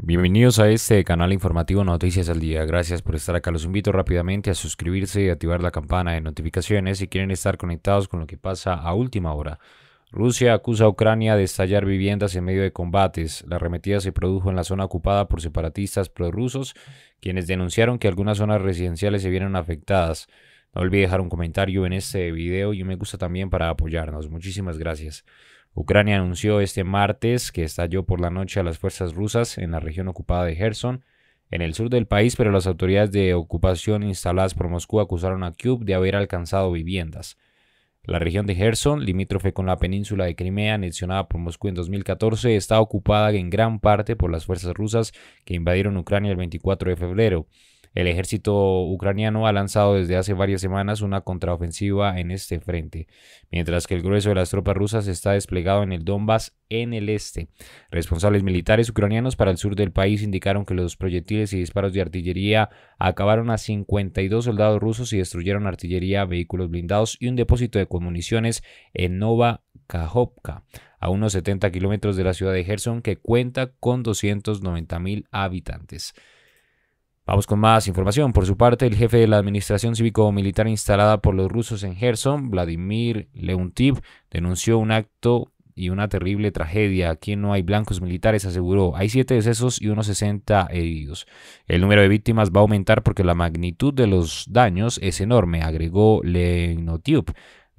Bienvenidos a este canal informativo Noticias al Día. Gracias por estar acá. Los invito rápidamente a suscribirse y activar la campana de notificaciones si quieren estar conectados con lo que pasa a última hora. Rusia acusa a Ucrania de estallar viviendas en medio de combates. La arremetida se produjo en la zona ocupada por separatistas prorrusos, quienes denunciaron que algunas zonas residenciales se vieron afectadas. No olvide dejar un comentario en este video y un me gusta también para apoyarnos. Muchísimas gracias. Ucrania anunció este martes que estalló por la noche a las fuerzas rusas en la región ocupada de Gerson, en el sur del país, pero las autoridades de ocupación instaladas por Moscú acusaron a Kyiv de haber alcanzado viviendas. La región de Gerson, limítrofe con la península de Crimea, anexionada por Moscú en 2014, está ocupada en gran parte por las fuerzas rusas que invadieron Ucrania el 24 de febrero. El ejército ucraniano ha lanzado desde hace varias semanas una contraofensiva en este frente, mientras que el grueso de las tropas rusas está desplegado en el Donbass en el este. Responsables militares ucranianos para el sur del país indicaron que los proyectiles y disparos de artillería acabaron a 52 soldados rusos y destruyeron artillería, vehículos blindados y un depósito de municiones en Nova Kajovka, a unos 70 kilómetros de la ciudad de Gerson, que cuenta con 290.000 habitantes. Vamos con más información. Por su parte, el jefe de la Administración Cívico-Militar instalada por los rusos en Gerson, Vladimir Leontiev, denunció un acto y una terrible tragedia. Aquí no hay blancos militares, aseguró. Hay siete decesos y unos 60 heridos. El número de víctimas va a aumentar porque la magnitud de los daños es enorme, agregó Leontiev.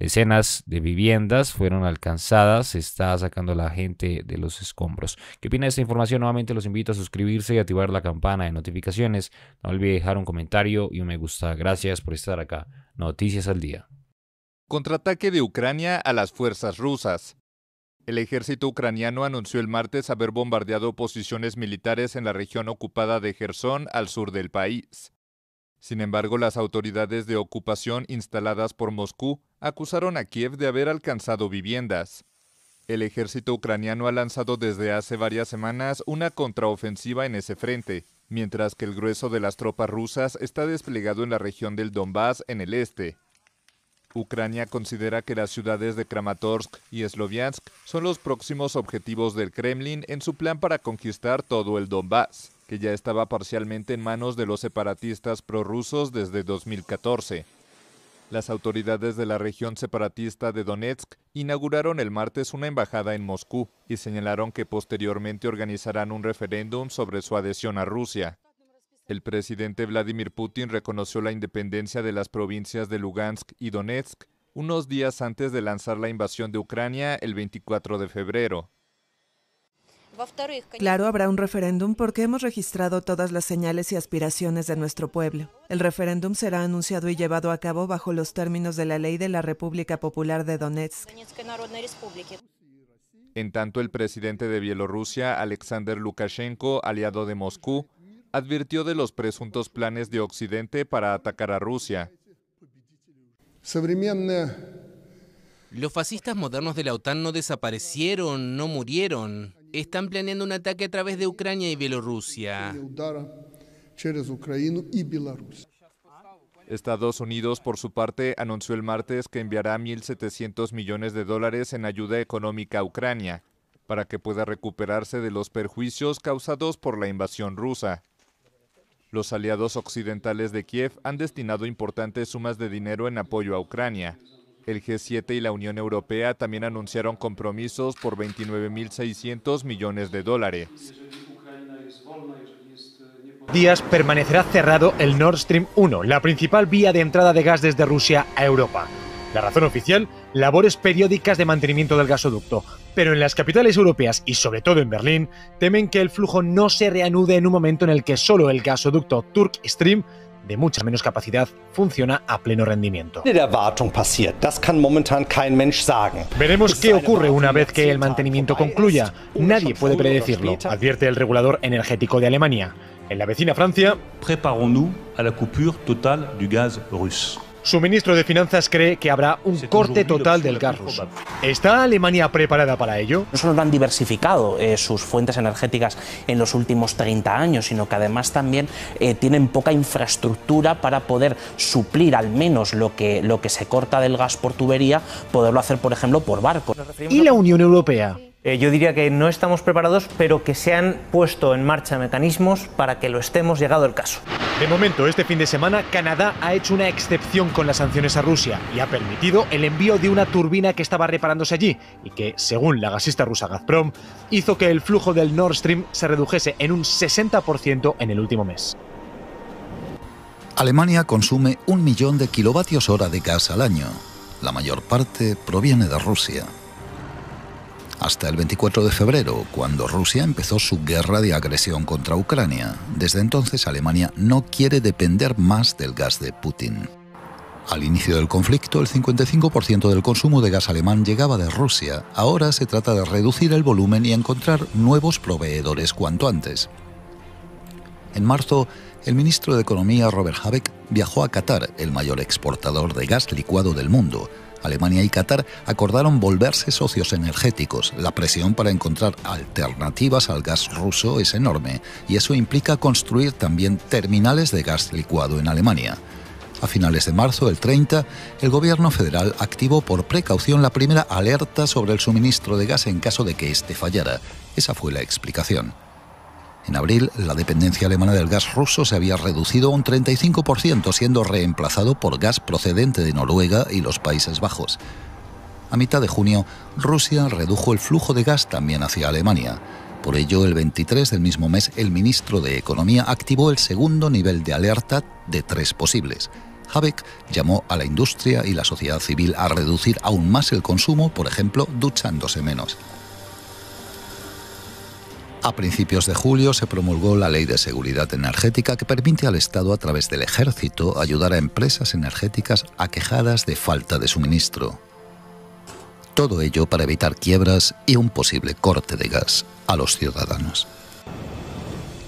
Decenas de viviendas fueron alcanzadas, se está sacando la gente de los escombros. ¿Qué opina de esta información? Nuevamente los invito a suscribirse y activar la campana de notificaciones. No olvide dejar un comentario y un me gusta. Gracias por estar acá. Noticias al día. Contraataque de Ucrania a las fuerzas rusas. El ejército ucraniano anunció el martes haber bombardeado posiciones militares en la región ocupada de Gerson al sur del país. Sin embargo, las autoridades de ocupación instaladas por Moscú acusaron a Kiev de haber alcanzado viviendas. El ejército ucraniano ha lanzado desde hace varias semanas una contraofensiva en ese frente, mientras que el grueso de las tropas rusas está desplegado en la región del Donbass en el este. Ucrania considera que las ciudades de Kramatorsk y Sloviansk son los próximos objetivos del Kremlin en su plan para conquistar todo el Donbass, que ya estaba parcialmente en manos de los separatistas prorrusos desde 2014. Las autoridades de la región separatista de Donetsk inauguraron el martes una embajada en Moscú y señalaron que posteriormente organizarán un referéndum sobre su adhesión a Rusia. El presidente Vladimir Putin reconoció la independencia de las provincias de Lugansk y Donetsk unos días antes de lanzar la invasión de Ucrania el 24 de febrero. Claro, habrá un referéndum porque hemos registrado todas las señales y aspiraciones de nuestro pueblo. El referéndum será anunciado y llevado a cabo bajo los términos de la ley de la República Popular de Donetsk. En tanto, el presidente de Bielorrusia, Alexander Lukashenko, aliado de Moscú, advirtió de los presuntos planes de Occidente para atacar a Rusia. Los fascistas modernos de la OTAN no desaparecieron, no murieron están planeando un ataque a través de Ucrania y Bielorrusia. Estados Unidos, por su parte, anunció el martes que enviará 1.700 millones de dólares en ayuda económica a Ucrania para que pueda recuperarse de los perjuicios causados por la invasión rusa. Los aliados occidentales de Kiev han destinado importantes sumas de dinero en apoyo a Ucrania, el G7 y la Unión Europea también anunciaron compromisos por 29.600 millones de dólares. Días permanecerá cerrado el Nord Stream 1, la principal vía de entrada de gas desde Rusia a Europa. La razón oficial, labores periódicas de mantenimiento del gasoducto. Pero en las capitales europeas y sobre todo en Berlín, temen que el flujo no se reanude en un momento en el que solo el gasoducto Turk Stream de mucha menos capacidad funciona a pleno rendimiento. Veremos qué ocurre una vez que el mantenimiento concluya. Nadie puede predecirlo, advierte el regulador energético de Alemania. En la vecina Francia, preparons-nous la coupure totale du gas ruso. Su ministro de Finanzas cree que habrá un corte total del gas ¿Está Alemania preparada para ello? No solo han diversificado eh, sus fuentes energéticas en los últimos 30 años, sino que además también eh, tienen poca infraestructura para poder suplir al menos lo que, lo que se corta del gas por tubería, poderlo hacer, por ejemplo, por barco. ¿Y la Unión Europea? Eh, yo diría que no estamos preparados, pero que se han puesto en marcha mecanismos para que lo estemos llegado el caso. De momento, este fin de semana, Canadá ha hecho una excepción con las sanciones a Rusia y ha permitido el envío de una turbina que estaba reparándose allí y que, según la gasista rusa Gazprom, hizo que el flujo del Nord Stream se redujese en un 60% en el último mes. Alemania consume un millón de kilovatios hora de gas al año. La mayor parte proviene de Rusia hasta el 24 de febrero, cuando Rusia empezó su guerra de agresión contra Ucrania. Desde entonces Alemania no quiere depender más del gas de Putin. Al inicio del conflicto, el 55% del consumo de gas alemán llegaba de Rusia. Ahora se trata de reducir el volumen y encontrar nuevos proveedores cuanto antes. En marzo, el ministro de Economía Robert Habeck viajó a Qatar, el mayor exportador de gas licuado del mundo, Alemania y Qatar acordaron volverse socios energéticos. La presión para encontrar alternativas al gas ruso es enorme y eso implica construir también terminales de gas licuado en Alemania. A finales de marzo, el 30, el gobierno federal activó por precaución la primera alerta sobre el suministro de gas en caso de que este fallara. Esa fue la explicación. En abril, la dependencia alemana del gas ruso se había reducido a un 35%, siendo reemplazado por gas procedente de Noruega y los Países Bajos. A mitad de junio, Rusia redujo el flujo de gas también hacia Alemania. Por ello, el 23 del mismo mes, el ministro de Economía activó el segundo nivel de alerta de tres posibles. Habeck llamó a la industria y la sociedad civil a reducir aún más el consumo, por ejemplo, duchándose menos. A principios de julio se promulgó la Ley de Seguridad Energética que permite al Estado a través del Ejército ayudar a empresas energéticas aquejadas de falta de suministro. Todo ello para evitar quiebras y un posible corte de gas a los ciudadanos.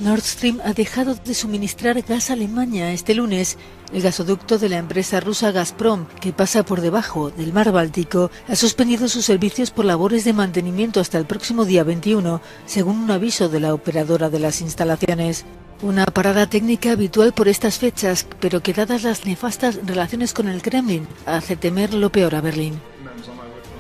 Nord Stream ha dejado de suministrar gas a Alemania este lunes. El gasoducto de la empresa rusa Gazprom, que pasa por debajo del mar Báltico, ha suspendido sus servicios por labores de mantenimiento hasta el próximo día 21, según un aviso de la operadora de las instalaciones. Una parada técnica habitual por estas fechas, pero que dadas las nefastas relaciones con el Kremlin, hace temer lo peor a Berlín.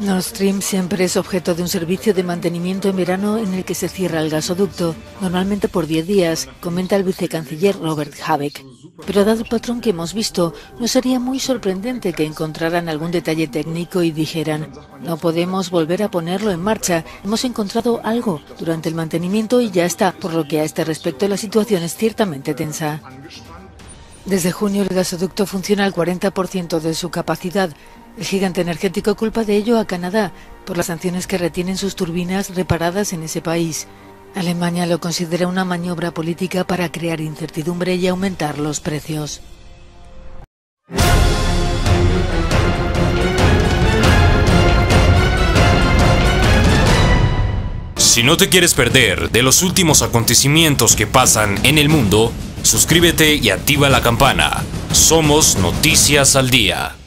Nord Stream siempre es objeto de un servicio de mantenimiento en verano en el que se cierra el gasoducto, normalmente por 10 días, comenta el vicecanciller Robert Habeck. Pero dado el patrón que hemos visto, no sería muy sorprendente que encontraran algún detalle técnico y dijeran, no podemos volver a ponerlo en marcha, hemos encontrado algo durante el mantenimiento y ya está, por lo que a este respecto la situación es ciertamente tensa. Desde junio el gasoducto funciona al 40% de su capacidad, el gigante energético culpa de ello a Canadá por las sanciones que retienen sus turbinas reparadas en ese país. Alemania lo considera una maniobra política para crear incertidumbre y aumentar los precios. Si no te quieres perder de los últimos acontecimientos que pasan en el mundo, suscríbete y activa la campana. Somos Noticias al Día.